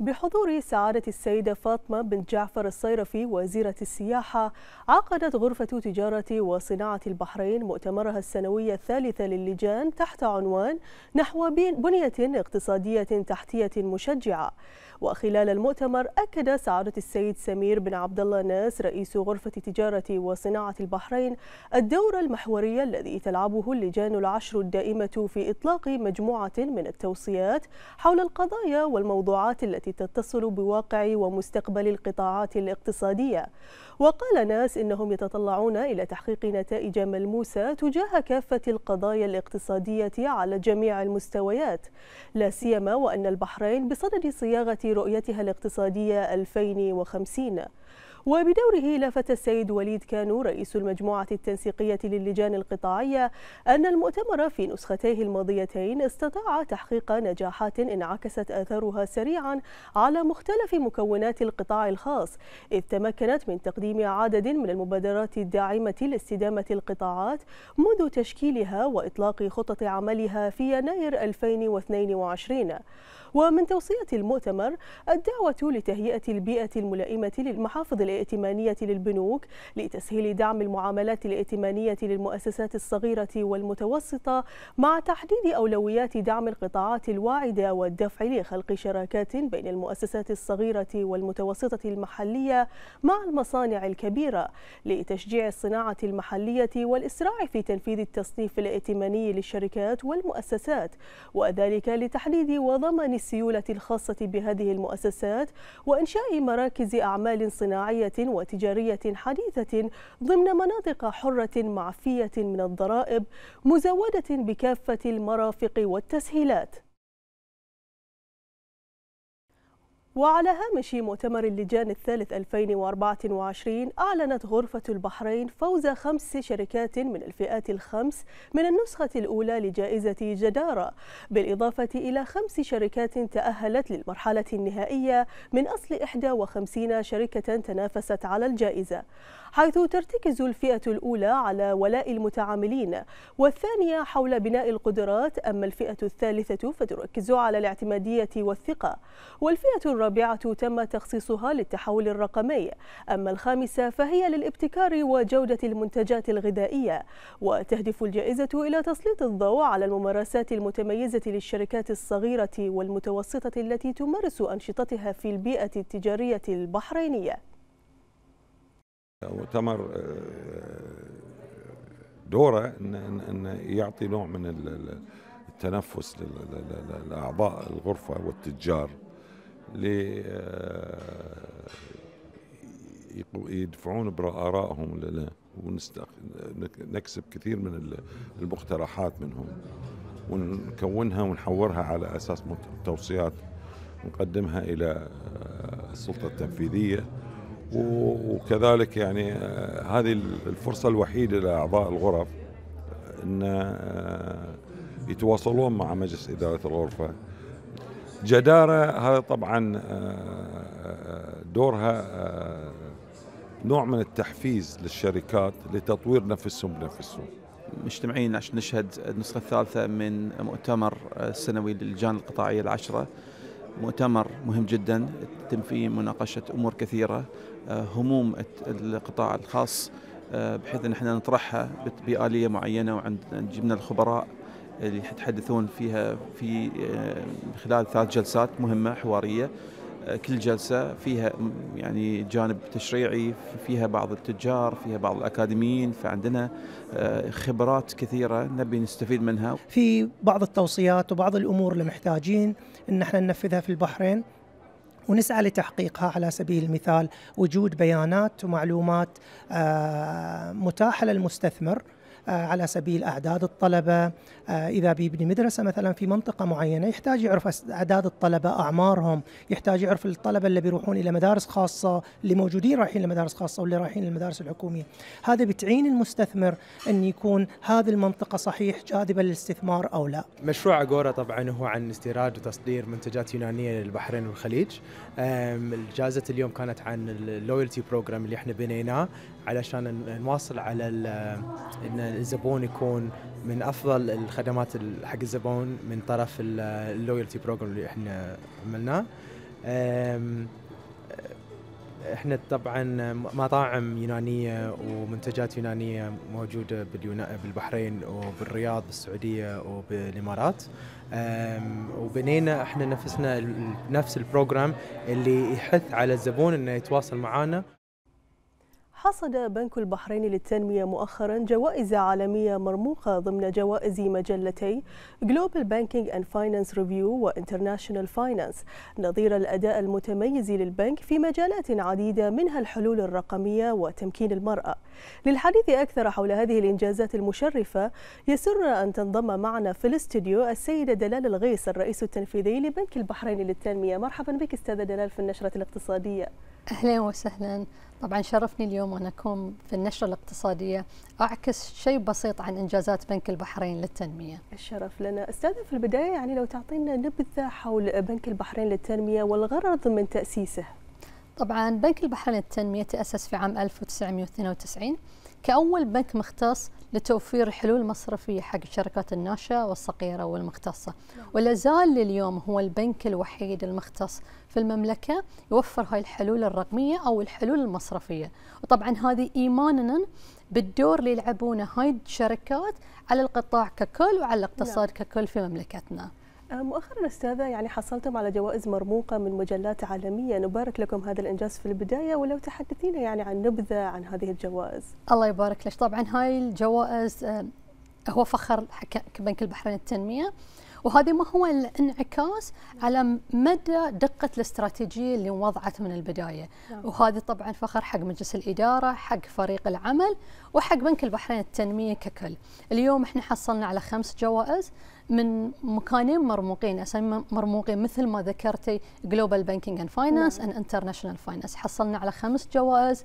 بحضور سعادة السيدة فاطمة بن جعفر الصيرفي وزيرة السياحة عقدت غرفة تجارة وصناعة البحرين مؤتمرها السنوي الثالث للجان تحت عنوان نحو بنية اقتصادية تحتية مشجعة وخلال المؤتمر أكد سعادة السيد سمير بن عبد الله ناس رئيس غرفة تجارة وصناعة البحرين الدور المحوري الذي تلعبه اللجان العشر الدائمة في إطلاق مجموعة من التوصيات حول القضايا والموضوعات التي التي تتصل بواقع ومستقبل القطاعات الاقتصادية وقال ناس إنهم يتطلعون إلى تحقيق نتائج ملموسة تجاه كافة القضايا الاقتصادية على جميع المستويات لا سيما وأن البحرين بصدد صياغة رؤيتها الاقتصادية 2050 وبدوره لفت السيد وليد كانو رئيس المجموعة التنسيقية للجان القطاعية أن المؤتمر في نسختيه الماضيتين استطاع تحقيق نجاحات انعكست آثارها سريعا على مختلف مكونات القطاع الخاص إذ تمكنت من تقديم عدد من المبادرات الداعمة لاستدامة القطاعات منذ تشكيلها وإطلاق خطط عملها في يناير 2022 ومن توصية المؤتمر الدعوة لتهيئة البيئة الملائمة للمحافظ الإيرانية الائتمانية للبنوك لتسهيل دعم المعاملات الائتمانية للمؤسسات الصغيرة والمتوسطة مع تحديد أولويات دعم القطاعات الواعدة والدفع لخلق شراكات بين المؤسسات الصغيرة والمتوسطة المحلية مع المصانع الكبيرة لتشجيع الصناعة المحلية والإسراع في تنفيذ التصنيف الائتماني للشركات والمؤسسات وذلك لتحديد وضمان السيولة الخاصة بهذه المؤسسات وإنشاء مراكز أعمال صناعية وتجارية حديثة ضمن مناطق حرة معفية من الضرائب مزودة بكافة المرافق والتسهيلات وعلى هامش مؤتمر اللجان الثالث 2024 أعلنت غرفة البحرين فوز خمس شركات من الفئات الخمس من النسخة الأولى لجائزة جدارة بالإضافة إلى خمس شركات تأهلت للمرحلة النهائية من أصل 51 شركة تنافست على الجائزة حيث ترتكز الفئة الأولى على ولاء المتعاملين والثانية حول بناء القدرات أما الفئة الثالثة فتركز على الاعتمادية والثقة والفئة الرابعة الرابعة تم تخصيصها للتحول الرقمي أما الخامسة فهي للابتكار وجودة المنتجات الغذائية وتهدف الجائزة إلى تسليط الضوء على الممارسات المتميزة للشركات الصغيرة والمتوسطة التي تمارس أنشطتها في البيئة التجارية البحرينية مؤتمر آه، دوره ان ان يعطي نوع من التنفس لاعضاء الغرفه والتجار ل آه، يدفعون بآرائهم لنا ونكسب كثير من المقترحات منهم ونكونها ونحورها على أساس توصيات نقدمها إلى آه، السلطة التنفيذية وكذلك يعني آه، هذه الفرصة الوحيدة لأعضاء الغرف أن يتواصلون مع مجلس إدارة الغرفة جدارة هذا طبعا آه، آه، آه، دورها نوع من التحفيز للشركات لتطوير نفسهم بنفسهم مجتمعين عشان نشهد النسخة الثالثة من مؤتمر السنوي للجان القطاعية العشرة مؤتمر مهم جدا تم فيه مناقشة أمور كثيرة هموم القطاع الخاص بحيث أن احنا نطرحها بآلية معينة وعند جبنا الخبراء اللي يتحدثون فيها في آه، خلال ثلاث جلسات مهمه حواريه آه، كل جلسه فيها يعني جانب تشريعي فيها بعض التجار فيها بعض الاكاديميين فعندنا آه، خبرات كثيره نبي نستفيد منها في بعض التوصيات وبعض الامور اللي محتاجين ان احنا ننفذها في البحرين ونسعى لتحقيقها على سبيل المثال وجود بيانات ومعلومات متاحه للمستثمر آه، على سبيل أعداد الطلبة آه، إذا بيبني مدرسة مثلا في منطقة معينة يحتاج يعرف أعداد الطلبة أعمارهم يحتاج يعرف الطلبة اللي بيروحون إلى مدارس خاصة اللي موجودين رايحين لمدارس خاصة واللي رايحين للمدارس الحكومية هذا بتعين المستثمر أن يكون هذه المنطقة صحيح جاذبة للاستثمار أو لا مشروع أجورا طبعا هو عن استيراد وتصدير منتجات يونانية للبحرين والخليج جائزة اليوم كانت عن اللويالتي بروجرام اللي احنا بنيناه علشان نواصل على ان الزبون يكون من افضل الخدمات حق الزبون من طرف اللويالتي بروجرام اللي احنا عملناه احنا طبعا مطاعم يونانيه ومنتجات يونانيه موجوده بالبحرين وبالرياض بالسعوديه وبالامارات وبنينا احنا نفسنا نفس البروجرام اللي يحث على الزبون انه يتواصل معنا حصد بنك البحرين للتنمية مؤخرا جوائز عالمية مرموقة ضمن جوائز مجلتي Global Banking and Finance Review و International Finance نظير الأداء المتميز للبنك في مجالات عديدة منها الحلول الرقمية وتمكين المرأة للحديث أكثر حول هذه الإنجازات المشرفة يسرنا أن تنضم معنا في الاستوديو السيدة دلال الغيس الرئيس التنفيذي لبنك البحرين للتنمية مرحبا بك استاذة دلال في النشرة الاقتصادية اهلا وسهلا طبعا شرفني اليوم ان اكون في النشره الاقتصاديه اعكس شيء بسيط عن انجازات بنك البحرين للتنميه. الشرف لنا، استاذه في البدايه يعني لو تعطينا نبذه حول بنك البحرين للتنميه والغرض من تاسيسه. طبعا بنك البحرين للتنميه تاسس في عام 1992 كأول بنك مختص لتوفير حلول مصرفية حق الشركات الناشئة والصغيرة والمختصة نعم. ولا زال لليوم هو البنك الوحيد المختص في المملكة يوفر هاي الحلول الرقمية أو الحلول المصرفية وطبعا هذه إيماننا بالدور اللي يلعبونه هاي الشركات على القطاع ككل وعلى الاقتصاد نعم. ككل في مملكتنا آه، مؤخرا استاذه يعني حصلتم على جوائز مرموقه من مجلات عالميه نبارك لكم هذا الانجاز في البدايه ولو تحدثينا يعني عن نبذه عن هذه الجوائز. الله يبارك لك طبعا هاي الجوائز آه، هو فخر حق بنك البحرين التنميه وهذا ما هو الانعكاس على مدى دقة الاستراتيجية اللي وضعت من البداية نعم. وهذا طبعا فخر حق مجلس الإدارة حق فريق العمل وحق بنك البحرين التنمية ككل اليوم احنا حصلنا على خمس جوائز من مكانين مرموقين اسامي مرموقين مثل ما ذكرتي جلوبال بانكينج اند فاينانس اند انترناشونال فاينانس حصلنا على خمس جوائز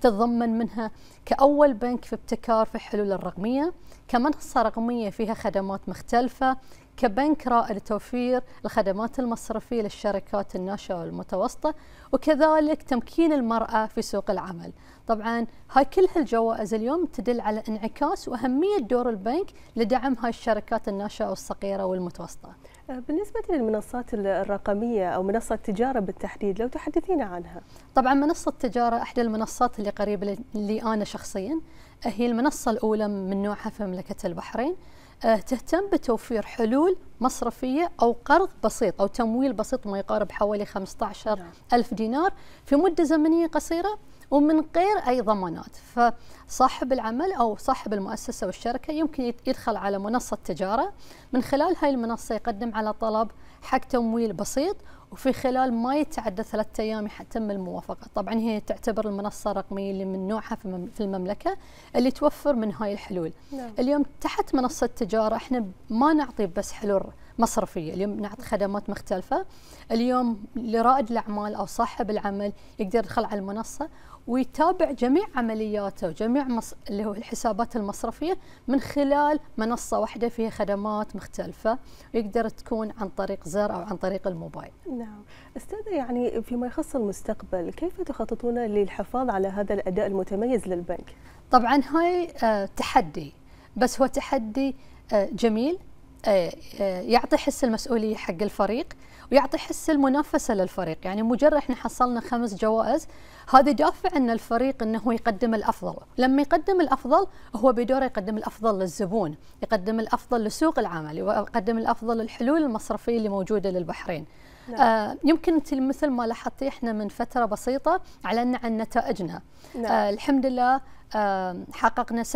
تتضمن منها كاول بنك في ابتكار في الحلول الرقميه كمنصة رقمية فيها خدمات مختلفة كبنك رائع لتوفير الخدمات المصرفية للشركات الناشئة والمتوسطة وكذلك تمكين المرأة في سوق العمل طبعا هاي كل هالجوائز اليوم تدل على انعكاس وأهمية دور البنك لدعم هاي الشركات الناشئة والصغيرة والمتوسطة آه، بالنسبة للمنصات الرقمية أو منصة التجارة بالتحديد لو تحدثينا عنها طبعا منصة التجارة أحد المنصات اللي قريبة لي أنا شخصيا هي المنصة الأولى من نوعها في مملكة البحرين آه، تهتم بتوفير حلول مصرفية أو قرض بسيط أو تمويل بسيط ما يقارب حوالي 15 ألف دينار في مدة زمنية قصيرة ومن غير أي ضمانات فصاحب العمل أو صاحب المؤسسة والشركة يمكن يدخل على منصة تجارة من خلال هاي المنصة يقدم على طلب حق تمويل بسيط وفي خلال ما يتعدى ثلاثة أيام يتم الموافقة طبعا هي تعتبر المنصة الرقمية اللي من نوعها في المملكة اللي توفر من هاي الحلول نعم. اليوم تحت منصة التجارة احنا ما نعطي بس حلول مصرفيه، اليوم نعطي خدمات مختلفه، اليوم لرائد الاعمال او صاحب العمل يقدر يدخل على المنصه ويتابع جميع عملياته وجميع مص... اللي هو الحسابات المصرفيه من خلال منصه واحده فيها خدمات مختلفه يقدر تكون عن طريق زر او عن طريق الموبايل. نعم، استاذه يعني فيما يخص المستقبل كيف تخططون للحفاظ على هذا الاداء المتميز للبنك؟ طبعا هاي آه، تحدي بس هو تحدي آه، جميل آه، آه، يعطي حس المسؤولية حق الفريق ويعطي حس المنافسة للفريق يعني مجرد احنا حصلنا خمس جوائز هذا دافع ان الفريق انه هو يقدم الافضل لما يقدم الافضل هو بدوره يقدم الافضل للزبون يقدم الافضل لسوق العمل يقدم الافضل للحلول المصرفية اللي موجودة للبحرين نعم. آه يمكن انت مثل ما لاحظتي احنا من فتره بسيطه اعلنا عن نتائجنا نعم. آه الحمد لله آه حققنا 7%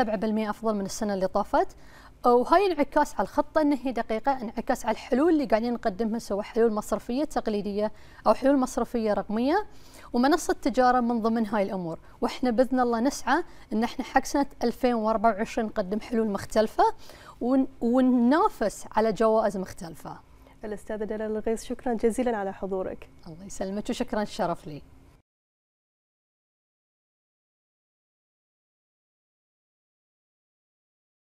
افضل من السنه اللي طافت وهاي انعكاس على الخطة أن هي دقيقة انعكاس على الحلول اللي قاعدين نقدمها سواء حلول مصرفية تقليدية أو حلول مصرفية رقمية ومنصة تجارة من ضمن هاي الأمور وإحنا بإذن الله نسعى أن إحنا حق سنة 2024 نقدم حلول مختلفة وننافس على جوائز مختلفة الأستاذة دلال الغيث شكرا جزيلا على حضورك الله يسلمك وشكرا الشرف لي